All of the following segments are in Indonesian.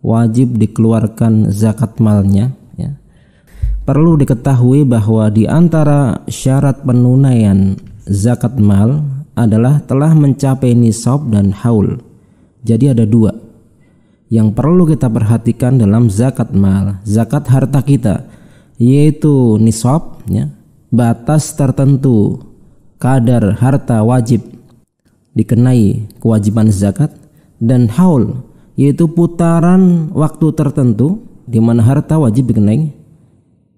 wajib dikeluarkan zakat malnya ya. perlu diketahui bahwa di antara syarat penunaian zakat mal adalah telah mencapai nisab dan haul jadi ada dua yang perlu kita perhatikan dalam zakat mal zakat harta kita yaitu nisab ya, batas tertentu kadar harta wajib dikenai kewajiban zakat dan haul yaitu putaran waktu tertentu di mana harta wajib dikenai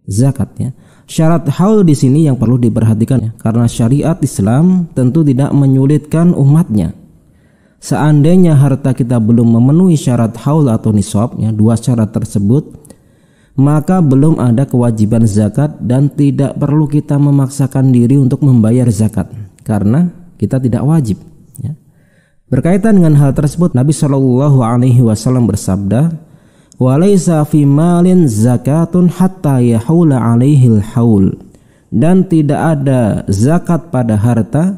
zakatnya. Syarat haul di sini yang perlu diperhatikan ya, karena syariat Islam tentu tidak menyulitkan umatnya. Seandainya harta kita belum memenuhi syarat haul atau nisab, ya, dua syarat tersebut, maka belum ada kewajiban zakat dan tidak perlu kita memaksakan diri untuk membayar zakat karena kita tidak wajib. Berkaitan dengan hal tersebut Nabi Shallallahu alaihi wasallam bersabda, "Walaisa fi malin zakatun hatta yahula alaihil haul." Dan tidak ada zakat pada harta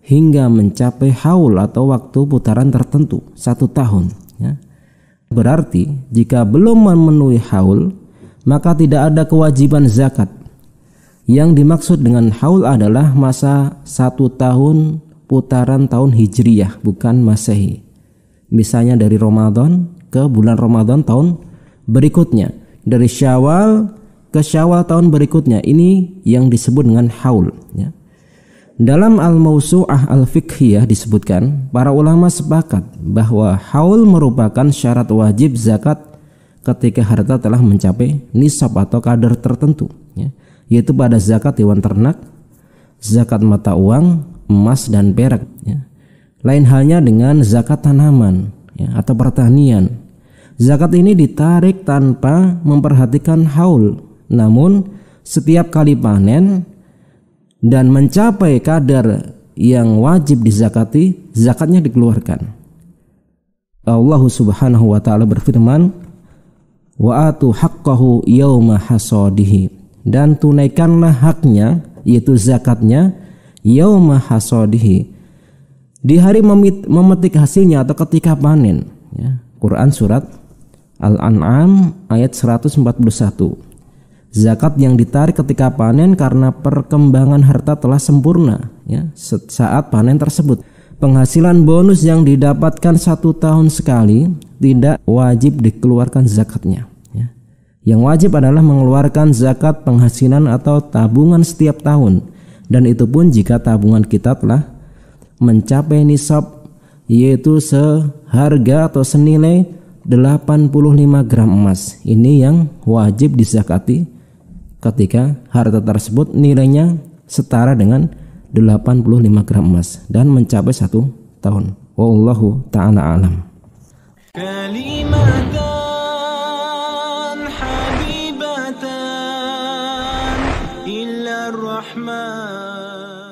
hingga mencapai haul atau waktu putaran tertentu satu tahun. Ya. Berarti jika belum memenuhi haul, maka tidak ada kewajiban zakat. Yang dimaksud dengan haul adalah masa satu tahun putaran tahun Hijriyah bukan Masehi. Misalnya dari Ramadan ke bulan Ramadan tahun berikutnya, dari Syawal ke Syawal tahun berikutnya. Ini yang disebut dengan haul ya. Dalam Al-Mausu'ah Al-Fiqhiyah disebutkan, para ulama sepakat bahwa haul merupakan syarat wajib zakat ketika harta telah mencapai nisab atau kadar tertentu, ya, yaitu pada zakat hewan ternak, zakat mata uang, emas dan perak. Ya. Lain halnya dengan zakat tanaman ya, atau pertanian. Zakat ini ditarik tanpa memperhatikan haul, namun setiap kali panen dan mencapai kadar yang wajib dizakati, zakatnya dikeluarkan. Allah Subhanahu wa taala berfirman, "Wa atu haqqahu yauma hasadihi." Dan tunaikanlah haknya yaitu zakatnya yauma hasadihi di hari memetik hasilnya atau ketika panen ya. Quran surat Al-An'am ayat 141 Zakat yang ditarik ketika panen karena perkembangan harta telah sempurna ya saat panen tersebut penghasilan bonus yang didapatkan satu tahun sekali tidak wajib dikeluarkan zakatnya. Ya. Yang wajib adalah mengeluarkan zakat penghasilan atau tabungan setiap tahun dan itu pun jika tabungan kita telah mencapai nisab yaitu seharga atau senilai 85 gram emas. Ini yang wajib disakati ketika harta tersebut nilainya setara dengan 85 gram emas dan mencapai satu tahun. Wallahu ta'ala alam. Kali الرحمن